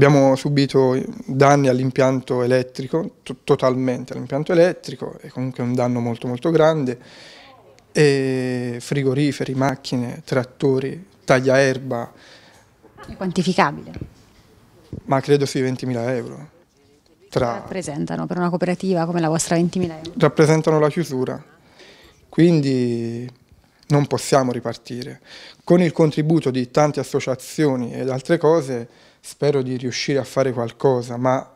Abbiamo subito danni all'impianto elettrico, totalmente all'impianto elettrico, è comunque un danno molto molto grande, e frigoriferi, macchine, trattori, tagliaerba. È quantificabile? Ma credo sui 20.000 euro. Tra... Rappresentano per una cooperativa come la vostra 20.000 euro? Rappresentano la chiusura, quindi non possiamo ripartire. Con il contributo di tante associazioni ed altre cose spero di riuscire a fare qualcosa, ma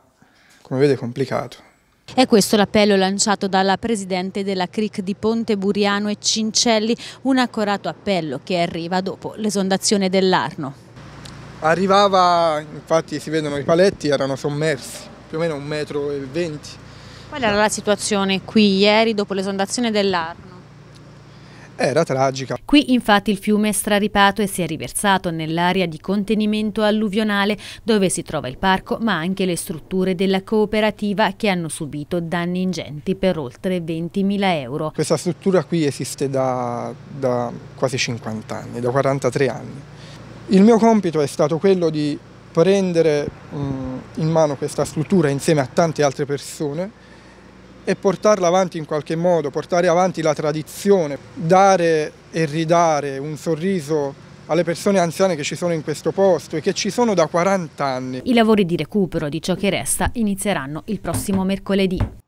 come vede è complicato. È questo l'appello lanciato dalla Presidente della CRIC di Ponte Buriano e Cincelli, un accorato appello che arriva dopo l'esondazione dell'Arno. Arrivava, infatti si vedono i paletti, erano sommersi, più o meno un metro e venti. Qual era la situazione qui ieri dopo l'esondazione dell'Arno? era tragica. Qui infatti il fiume è straripato e si è riversato nell'area di contenimento alluvionale dove si trova il parco ma anche le strutture della cooperativa che hanno subito danni ingenti per oltre 20.000 euro. Questa struttura qui esiste da, da quasi 50 anni, da 43 anni. Il mio compito è stato quello di prendere mm, in mano questa struttura insieme a tante altre persone e portarla avanti in qualche modo, portare avanti la tradizione, dare e ridare un sorriso alle persone anziane che ci sono in questo posto e che ci sono da 40 anni. I lavori di recupero di ciò che resta inizieranno il prossimo mercoledì.